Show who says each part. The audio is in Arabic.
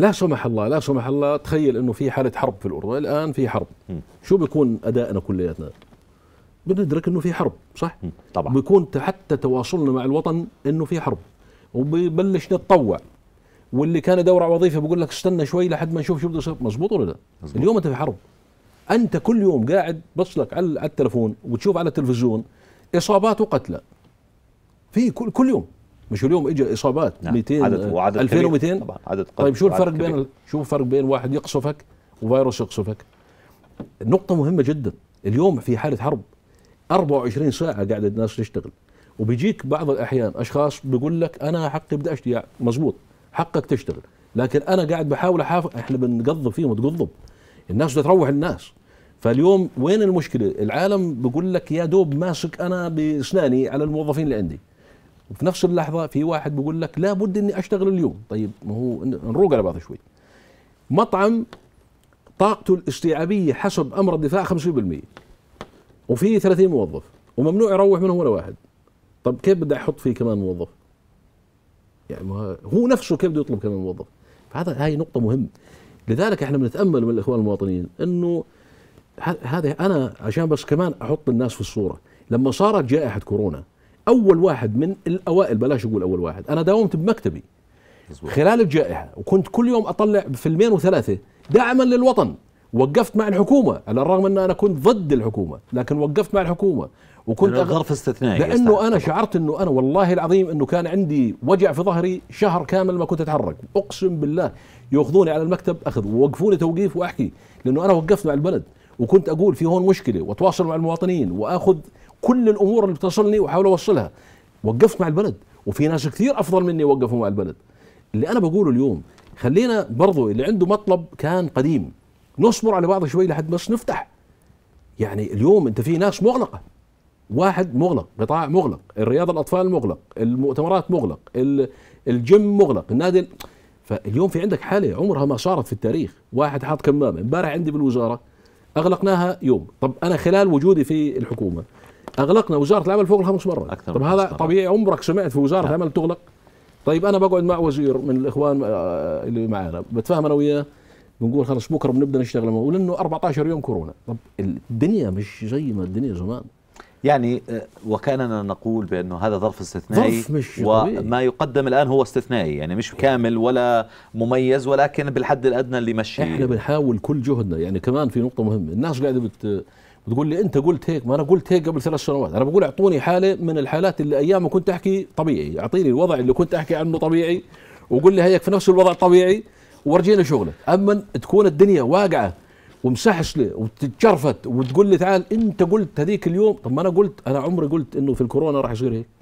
Speaker 1: لا سمح الله لا سمح الله تخيل انه في حاله حرب في الاردن الان في حرب م. شو بيكون ادائنا كلياتنا بندرك انه في حرب صح م. طبعا بيكون حتى تواصلنا مع الوطن انه في حرب وبيبلش نتطوع واللي كان يدور على وظيفه بقول لك استنى شوي لحد ما نشوف شو بده يصير مزبوط ولا لا مزبوط. اليوم انت في حرب انت كل يوم قاعد بصلك على التلفون وتشوف على التلفزيون اصابات وقتلى في كل كل يوم مش اليوم اجى اصابات نعم. 200 عدد آه، وعدد 2200 طبعا عدد طيب شو الفرق بين شو الفرق بين واحد يقصفك وفيروس يقصفك نقطه مهمه جدا اليوم في حاله حرب 24 ساعه قاعده الناس تشتغل وبيجيك بعض الاحيان اشخاص بيقول لك انا حقي بدي اشتغل يعني مزبوط حقك تشتغل لكن انا قاعد بحاول احافظ احنا بنقضب فيهم وتقضب الناس بدها تروح الناس فاليوم وين المشكله العالم بيقول لك يا دوب ماسك انا باسناني على الموظفين اللي عندي وفي نفس اللحظه في واحد بيقول لك لا بد اني اشتغل اليوم طيب ما هو نروق على بعض شوي مطعم طاقته الاستيعابيه حسب امر الدفاع 50% وفيه 30 موظف وممنوع يروح منهم ولا واحد طب كيف بدي احط فيه كمان موظف يعني ما هو نفسه كيف بده يطلب كمان موظف فهذا هاي نقطه مهمه لذلك احنا بنتامل من الاخوان المواطنين انه هذه انا عشان بس كمان احط الناس في الصوره لما صارت جائحه كورونا اول واحد من الاوائل بلاش اقول اول واحد انا داومت بمكتبي خلال الجائحه وكنت كل يوم اطلع فيلمين وثلاثه دعما للوطن وقفت مع الحكومه على الرغم ان انا كنت ضد الحكومه لكن وقفت مع الحكومه وكنت لأنه ظرف استثنائي لانه انا شعرت انه انا والله العظيم انه كان عندي وجع في ظهري شهر كامل ما كنت اتحرك اقسم بالله ياخذوني على المكتب اخذ ووقفوني توقيف واحكي لانه انا وقفت مع البلد وكنت اقول في هون مشكله واتواصل مع المواطنين واخذ كل الامور اللي بتصلني واحاول اوصلها وقفت مع البلد وفي ناس كثير افضل مني وقفوا مع البلد اللي انا بقوله اليوم خلينا برضو اللي عنده مطلب كان قديم نصبر على بعض شوي لحد بس نفتح يعني اليوم انت في ناس مغلقه واحد مغلق قطاع مغلق الرياض الاطفال مغلق المؤتمرات مغلق الجيم مغلق النادي فاليوم في عندك حاله عمرها ما صارت في التاريخ واحد حاط كمامه امبارح عندي بالوزاره اغلقناها يوم طب انا خلال وجودي في الحكومه اغلقنا وزاره العمل فوق الخمس مرات أكثر طب هذا طبيعي عمرك سمعت في وزاره نعم. العمل تغلق طيب انا بقعد مع وزير من الاخوان آه، اللي معانا بتفاهم انا وياه بنقول خلص بكره بنبدا نشتغل معه لانه 14 يوم كورونا طب الدنيا مش زي ما الدنيا زمان يعني آه، وكاننا نقول بانه هذا ظرف استثنائي ظرف مش وما طبيعي. يقدم الان هو استثنائي يعني مش كامل ولا مميز ولكن بالحد الادنى اللي مشي احنا بنحاول كل جهدنا يعني كمان في نقطه مهمه الناس قاعده بت بتقول لي انت قلت هيك ما انا قلت هيك قبل ثلاث سنوات انا بقول اعطوني حاله من الحالات اللي ايام كنت احكي طبيعي اعطيني الوضع اللي كنت احكي عنه طبيعي وقول لي هيك في نفس الوضع الطبيعي ورجينا شغلك اما تكون الدنيا واقعه ومسحسله وتتشرفت وتقول لي تعال انت قلت هذيك اليوم طب ما انا قلت انا عمري قلت انه في الكورونا راح يصير هيك